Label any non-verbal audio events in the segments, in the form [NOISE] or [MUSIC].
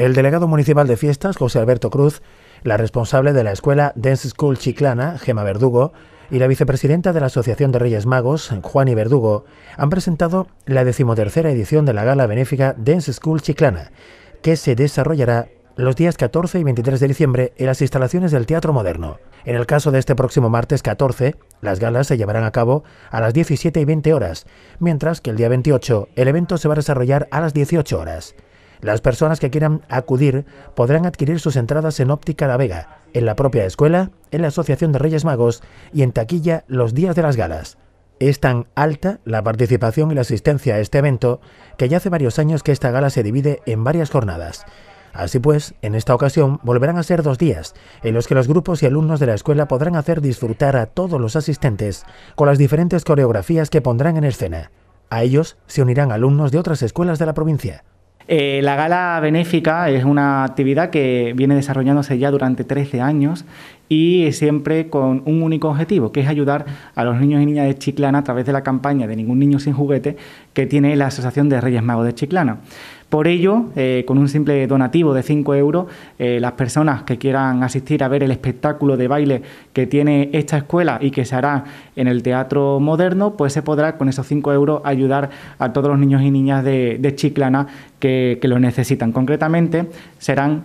El delegado municipal de fiestas, José Alberto Cruz, la responsable de la escuela Dance School Chiclana, Gema Verdugo, y la vicepresidenta de la Asociación de Reyes Magos, Juan Verdugo, han presentado la decimotercera edición de la gala benéfica Dance School Chiclana, que se desarrollará los días 14 y 23 de diciembre en las instalaciones del Teatro Moderno. En el caso de este próximo martes 14, las galas se llevarán a cabo a las 17 y 20 horas, mientras que el día 28 el evento se va a desarrollar a las 18 horas. Las personas que quieran acudir podrán adquirir sus entradas en Óptica La Vega, en la propia escuela, en la Asociación de Reyes Magos y en taquilla los días de las galas. Es tan alta la participación y la asistencia a este evento que ya hace varios años que esta gala se divide en varias jornadas. Así pues, en esta ocasión volverán a ser dos días, en los que los grupos y alumnos de la escuela podrán hacer disfrutar a todos los asistentes con las diferentes coreografías que pondrán en escena. A ellos se unirán alumnos de otras escuelas de la provincia. Eh, la gala benéfica es una actividad que viene desarrollándose ya durante 13 años y siempre con un único objetivo, que es ayudar a los niños y niñas de Chiclana a través de la campaña de Ningún Niño Sin Juguete que tiene la Asociación de Reyes Magos de Chiclana. Por ello, eh, con un simple donativo de 5 euros, eh, las personas que quieran asistir a ver el espectáculo de baile que tiene esta escuela y que se hará en el Teatro Moderno, pues se podrá con esos 5 euros ayudar a todos los niños y niñas de, Chiclana que, que lo necesitan. Concretamente, serán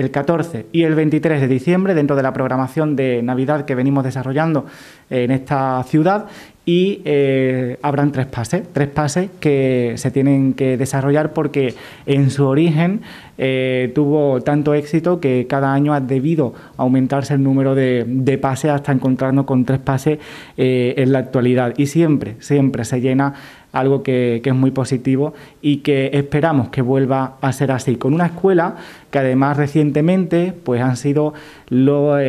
el 14 y el 23 de diciembre dentro de la programación de Navidad que venimos desarrollando en esta ciudad y eh, habrán tres pases, tres pases que se tienen que desarrollar porque en su origen eh, tuvo tanto éxito que cada año ha debido aumentarse el número de, pases hasta encontrarnos con tres pases eh, en la actualidad y siempre, siempre se llena algo que, es muy positivo y que esperamos que vuelva a ser así, con una escuela que además recientemente pues han sido los eh,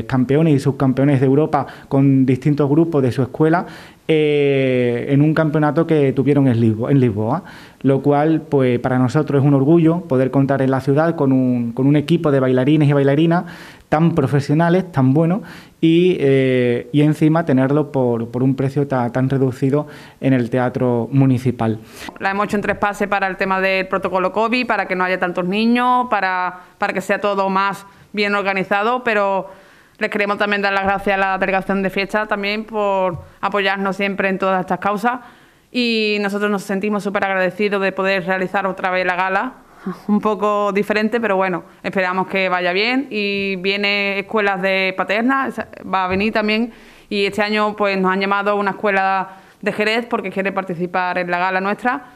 eh, campeones y subcampeones de Europa con distintos grupos de su escuela eh, en un campeonato que tuvieron en Lisboa, lo cual pues para nosotros es un orgullo poder contar en la ciudad con un, equipo de bailarines y bailarinas tan profesionales, tan buenos y, eh, encima tenerlo por, un precio tan reducido en el teatro municipal. La hemos hecho en tres pases para el tema del protocolo COVID, para que no haya tantos niños, para, para que sea todo más bien organizado, pero les queremos también dar las gracias a la delegación de fiesta también por apoyarnos siempre en todas estas causas y nosotros nos sentimos súper agradecidos de poder realizar otra vez la gala, [LAUGHS] un poco diferente, pero bueno, esperamos que vaya bien y viene escuelas de Paterna, va a venir también y este año pues nos han llamado una escuela de Jerez porque quiere participar en la gala nuestra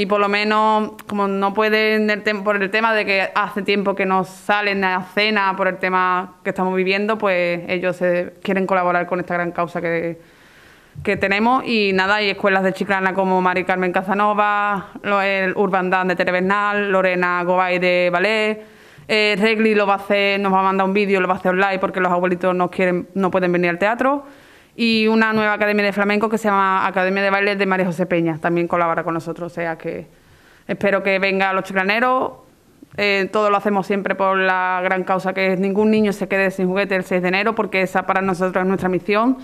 y por lo menos como no pueden por el tema de que hace tiempo que no salen a cena por el tema que estamos viviendo pues ellos quieren colaborar con esta gran causa que, que tenemos y nada hay escuelas de Chiclana como Mari Carmen Casanova el Urban Dan de Televernal Lorena Gobay de Ballet eh, Regli lo va a hacer nos va a mandar un vídeo lo va a hacer online porque los abuelitos no quieren no pueden venir al teatro y una nueva academia de flamenco que se llama Academia de Baile de María José Peña, también colabora con nosotros, o sea que espero que venga los chiclaneros, eh, todo lo hacemos siempre por la gran causa que es ningún niño se quede sin juguete el 6 de enero, porque esa para nosotros es nuestra misión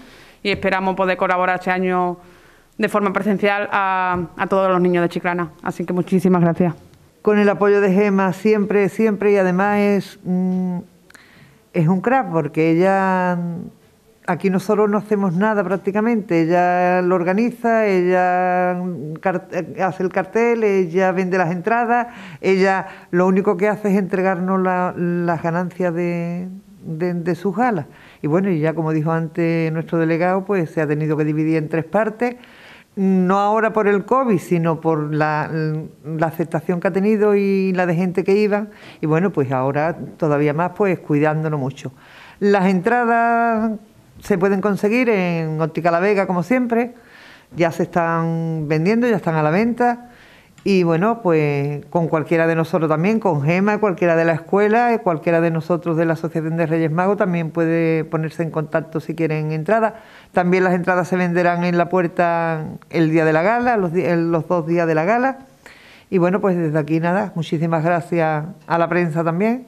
y esperamos poder colaborar este año de forma presencial a, todos los niños de Chiclana. Así que muchísimas gracias. Con el apoyo de Gema siempre, siempre y además es, es un crack porque ella aquí nosotros no hacemos nada prácticamente. Ella lo organiza, ella hace el cartel, ella vende las entradas, ella lo único que hace es entregarnos las ganancias de, sus galas. Y bueno, y ya como dijo antes nuestro delegado, pues se ha tenido que dividir en tres partes. No ahora por el COVID, sino por la, aceptación que ha tenido y la de gente que iba. Y bueno, pues ahora todavía más, pues cuidándonos mucho. Las entradas se pueden conseguir en Óptica La Vega, como siempre. Ya se están vendiendo, ya están a la venta. Y bueno, pues con cualquiera de nosotros también, con Gema, cualquiera de la escuela, cualquiera de nosotros de la Asociación de Reyes Magos también puede ponerse en contacto si quieren entrada... También las entradas se venderán en la puerta el día de la gala, los, los dos días de la gala. Y bueno, pues desde aquí nada, muchísimas gracias a la prensa también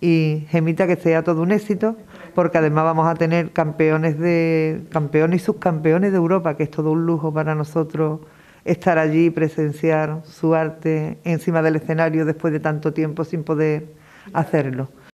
y Gemita que sea todo un éxito porque además vamos a tener campeones de campeones y subcampeones de Europa, que es todo un lujo para nosotros estar allí, presenciar su arte encima del escenario después de tanto tiempo sin poder hacerlo.